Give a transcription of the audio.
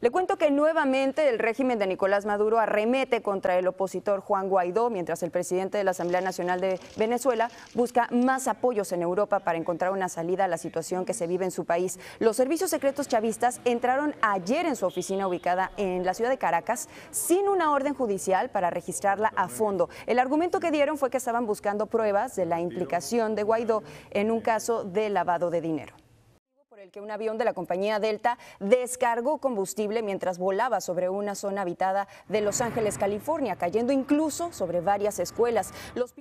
Le cuento que nuevamente el régimen de Nicolás Maduro arremete contra el opositor Juan Guaidó, mientras el presidente de la Asamblea Nacional de Venezuela busca más apoyos en Europa para encontrar una salida a la situación que se vive en su país. Los servicios secretos chavistas entraron ayer en su oficina ubicada en la ciudad de Caracas sin una orden judicial para registrarla a fondo. El argumento que dieron fue que estaban buscando pruebas de la implicación de Guaidó en un caso de lavado de dinero el que un avión de la compañía Delta descargó combustible mientras volaba sobre una zona habitada de Los Ángeles, California, cayendo incluso sobre varias escuelas. Los